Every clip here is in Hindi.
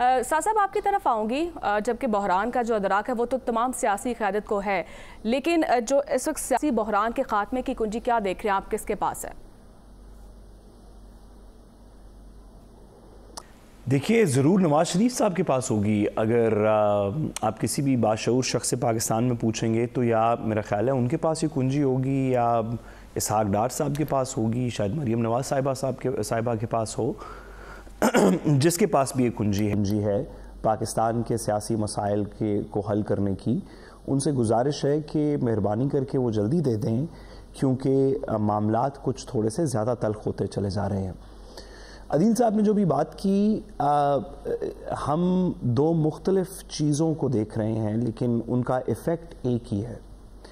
साहब आपकी तरफ आऊँगी जबकि बहरान का जो अदराक है वो तो तमाम सियासी क्यादत को है लेकिन जो इस वक्त सियासी बहरान के खात्मे की कुंजी क्या देख रहे हैं आप किसके पास है देखिए ज़रूर नवाज़ शरीफ साहब के पास होगी अगर आप किसी भी बाशूर शख्स से पाकिस्तान में पूछेंगे तो या मेरा ख्याल है उनके पास ये कुंजी होगी या इसहाक डार साहब के पास होगी शायद मरीम नवाज़ साहिबा साहब के साहिबा के पास हो जिसके पास भी एक कुंजी कुंजी है पाकिस्तान के सियासी मसाइल के को हल करने की उनसे गुजारिश है कि मेहरबानी करके वो जल्दी दे दें क्योंकि मामला कुछ थोड़े से ज़्यादा तलख होते चले जा रहे हैं अदील साहब ने जो भी बात की आ, हम दो मुख्तलफ चीज़ों को देख रहे हैं लेकिन उनका इफ़ेक्ट एक ही है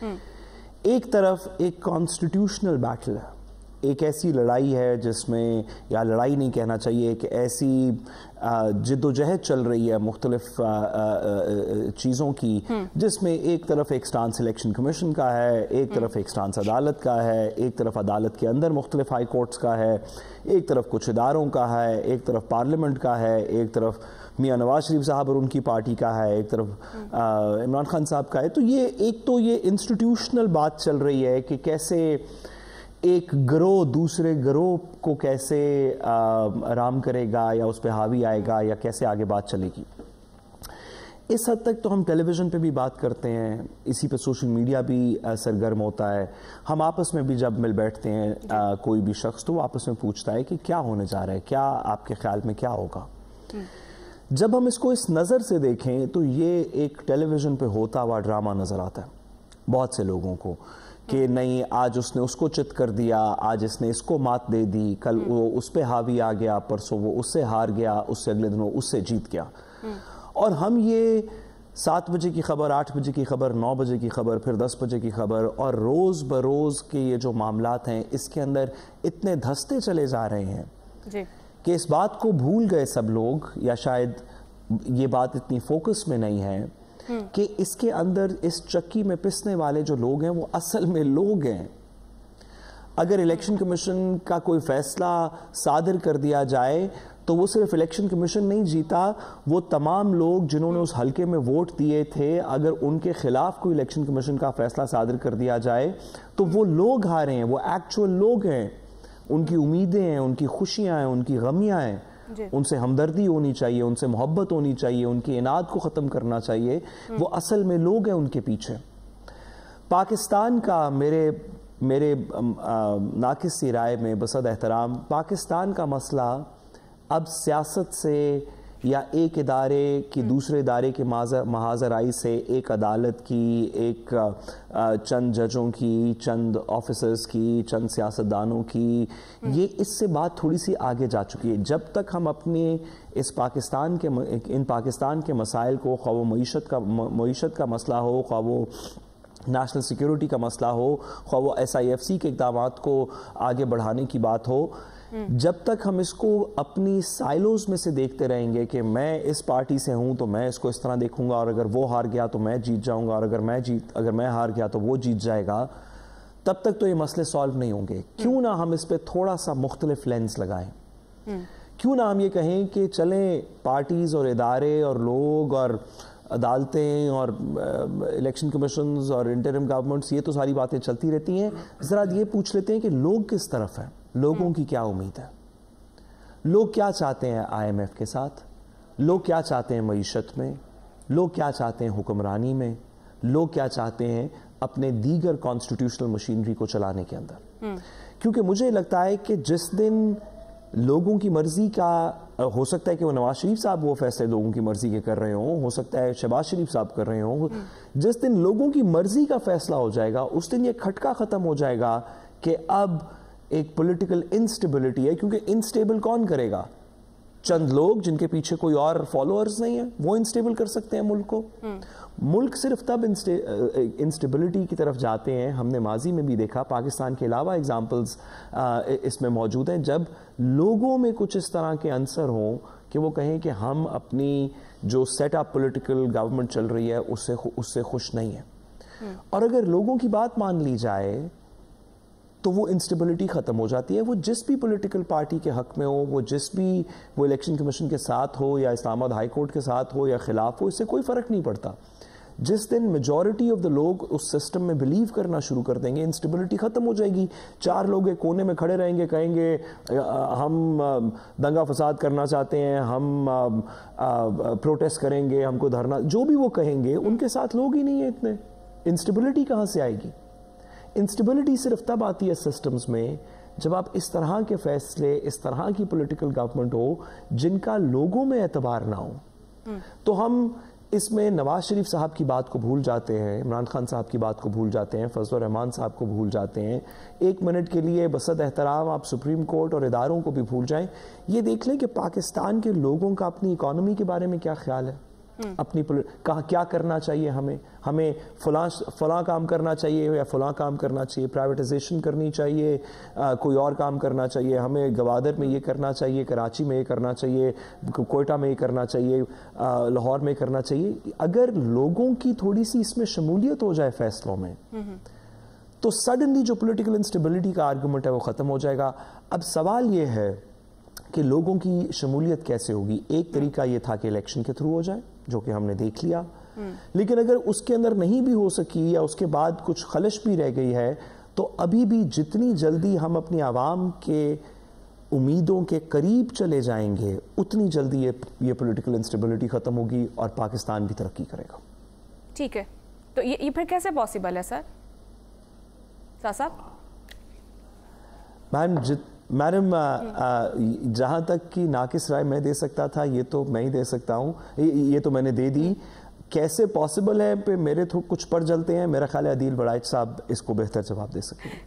हम्म। एक तरफ एक कॉन्स्टिट्यूशनल बैटल है एक ऐसी लड़ाई है जिसमें या लड़ाई नहीं कहना चाहिए एक ऐसी जिदोजहद चल रही है मुख्तलिफ चीज़ों की हम्म। जिसमें एक तरफ एक स्टांस इलेक्शन कमीशन का है एक हम्म। तरफ एक स्टांस अदालत का है एक तरफ अदालत के अंदर मुख्तलिफ हाई कोर्ट्स का है एक तरफ कुछ इदारों का है एक तरफ पार्लियामेंट का है एक तरफ मियाँ नवाज शरीफ साहब और उनकी पार्टी का है एक तरफ हम्म। इमरान खान साहब का है तो ये एक तो ये इंस्टीट्यूशनल बात चल रही है कि कैसे एक ग्रोह दूसरे ग्रोह को कैसे आराम करेगा या उस पर हावी आएगा या कैसे आगे बात चलेगी इस हद तक तो हम टेलीविज़न पे भी बात करते हैं इसी पे सोशल मीडिया भी सरगर्म होता है हम आपस में भी जब मिल बैठते हैं आ, कोई भी शख्स तो वो आपस में पूछता है कि क्या होने जा रहा है क्या आपके ख्याल में क्या होगा हम्म। जब हम इसको इस नज़र से देखें तो ये एक टेलीविज़न पे होता हुआ ड्रामा नज़र आता है बहुत से लोगों को कि नहीं आज उसने उसको चित कर दिया आज इसने इसको मात दे दी कल वो उस पर हावी आ गया परसों वो उससे हार गया उससे अगले दिनों उससे जीत गया और हम ये सात बजे की खबर आठ बजे की खबर नौ बजे की खबर फिर दस बजे की खबर और रोज़ बरोज़ के ये जो मामला हैं इसके अंदर इतने धसते चले जा रहे हैं कि इस बात को भूल गए सब लोग या शायद ये बात इतनी फोकस में नहीं है हम्म। कि इसके अंदर इस चक्की में पिसने वाले जो लोग हैं वो असल में लोग हैं अगर इलेक्शन कमीशन का कोई फैसला सादर कर दिया जाए तो वो सिर्फ इलेक्शन कमीशन नहीं जीता वो तमाम लोग जिन्होंने उस हलके में वोट दिए थे अगर उनके खिलाफ कोई इलेक्शन कमीशन का फैसला सादर कर दिया जाए तो वो लोग हारे हैं वो एक्चुअल लोग हैं उनकी उम्मीदें हैं उनकी खुशियाँ हैं उनकी गमियाँ हैं उनसे हमदर्दी होनी चाहिए उनसे मोहब्बत होनी चाहिए उनकी इनाद को ख़त्म करना चाहिए हम्म। वो असल में लोग हैं उनके पीछे पाकिस्तान का मेरे मेरे नाकिस राय में बसद एहतराम पाकिस्तान का मसला अब सियासत से या एक इदारे की हम्म। दूसरे इदारे के महाजराई से एक अदालत की एक चंद जजों की चंद ऑफिसर्स की चंद सियासतदानों की हम्म। ये इससे बात थोड़ी सी आगे जा चुकी है जब तक हम अपने इस पाकिस्तान के इन पाकिस्तान के मसाइल को खा वो मीशत का मीशत का मसला हो खा वो नेशनल सिक्योरिटी का मसला हो खा वो एस आई एफ सी के इकदाम को आगे बढ़ाने की बात हो जब तक हम इसको अपनी साइलोज में से देखते रहेंगे कि मैं इस पार्टी से हूं तो मैं इसको इस तरह देखूंगा और अगर वो हार गया तो मैं जीत जाऊंगा और अगर मैं जीत अगर मैं हार गया तो वो जीत जाएगा तब तक तो ये मसले सॉल्व नहीं होंगे क्यों ना हम इस पर थोड़ा सा मुख्तलिफ लेंस लगाएं क्यों ना हम ये कहें कि चलें पार्टीज और इदारे और लोग और अदालतें और इलेक्शन कमीशन और इंटरम गवर्नमेंट्स ये तो सारी बातें चलती रहती हैं ज़रा ये पूछ लेते हैं कि लोग किस तरफ हैं लोगों हम्म। की क्या उम्मीद है लोग क्या चाहते हैं आईएमएफ के साथ लोग क्या चाहते हैं मीशत में लोग क्या चाहते हैं हुक्मरानी में लोग क्या चाहते हैं अपने दीगर कॉन्स्टिट्यूशनल मशीनरी को चलाने के अंदर हम्म। क्योंकि मुझे लगता है कि जिस दिन लोगों की मर्जी का हो सकता है कि वो नवाज शरीफ साहब वो फैसले लोगों की मर्जी के कर रहे हों हो सकता है शहबाज शरीफ साहब कर रहे हों हम्म। जिस दिन लोगों की मर्जी का फैसला हो जाएगा उस दिन ये खटका ख़त्म हो जाएगा कि अब एक पॉलिटिकल इंस्टेबिलिटी है क्योंकि इंस्टेबल कौन करेगा चंद लोग जिनके पीछे कोई और फॉलोअर्स नहीं है वो इंस्टेबल कर सकते हैं मुल्क को हम्म। मुल्क सिर्फ तब इंस्टेबिलिटी की तरफ जाते हैं हमने माजी में भी देखा पाकिस्तान के अलावा एग्जांपल्स इसमें मौजूद हैं जब लोगों में कुछ इस तरह के आंसर हों कि वो कहें कि हम अपनी जो सेटअप पॉलिटिकल गवर्नमेंट चल रही है उससे उससे खुश नहीं है हम्म। और अगर लोगों की बात मान ली जाए तो वो इंस्टेबिलिटी ख़त्म हो जाती है वो जिस भी पॉलिटिकल पार्टी के हक में हो वो जिस भी वो इलेक्शन कमीशन के साथ हो या इस्लामाबाद हाई कोर्ट के साथ हो या खिलाफ हो इससे कोई फ़र्क नहीं पड़ता जिस दिन मेजॉरिटी ऑफ द लोग उस सिस्टम में बिलीव करना शुरू कर देंगे इंस्टेबिलिटी ख़त्म हो जाएगी चार लोग एक कोने में खड़े रहेंगे कहेंगे हम दंगा फसाद करना चाहते हैं हम प्रोटेस्ट करेंगे हमको धरना जो भी वो कहेंगे उनके साथ लोग ही नहीं हैं इतने इंस्टेबिलिटी कहाँ से आएगी इंस्टेबिलिटी सिर्फ तब आती है सिस्टम्स में जब आप इस तरह के फैसले इस तरह की पॉलिटिकल गवर्नमेंट हो जिनका लोगों में एतबार ना हो हम्म। तो हम इसमें नवाज शरीफ साहब की बात को भूल जाते हैं इमरान खान साहब की बात को भूल जाते हैं फजल रहमान साहब को भूल जाते हैं एक मिनट के लिए बसत एहतराम आप सुप्रीम कोर्ट और इदारों को भी भूल जाएं ये देख लें कि पाकिस्तान के लोगों का अपनी इकोनॉमी के बारे में क्या ख्याल है अपनी कहा क्या करना चाहिए हमें हमें फलां फलां काम करना चाहिए या फलां काम करना चाहिए प्राइवेटाइजेशन करनी चाहिए आ, कोई और काम करना चाहिए हमें गवादर में ये करना चाहिए कराची में ये करना चाहिए कोयटा में ये करना चाहिए लाहौर में करना चाहिए अगर लोगों की थोड़ी सी इसमें शमूलियत हो जाए फैसलों में हम्म, हम्म। तो सडनली जो पोलिटिकल इंस्टेबिलिटी का आर्गूमेंट है वो ख़त्म हो जाएगा अब सवाल ये है कि लोगों की शमूलियत कैसे होगी एक तरीका ये था कि इलेक्शन के थ्रू हो जाए जो कि हमने देख लिया हम्म। लेकिन अगर उसके अंदर नहीं भी हो सकी या उसके बाद कुछ खलश भी रह गई है तो अभी भी जितनी जल्दी हम अपनी आवाम के उम्मीदों के करीब चले जाएंगे उतनी जल्दी ये ये पॉलिटिकल इंस्टेबिलिटी ख़त्म होगी और पाकिस्तान भी तरक्की करेगा ठीक है तो ये, ये फिर कैसे पॉसिबल है सर साहब मैम जित मैडम जहाँ तक कि नाकिस राय मैं दे सकता था ये तो मैं ही दे सकता हूँ ये, तो मैंने दे दी कैसे पॉसिबल है पे मेरे थ्रू कुछ पर जलते हैं मेरा ख्याल है अदील बड़ाइट साहब इसको बेहतर जवाब दे सकते हैं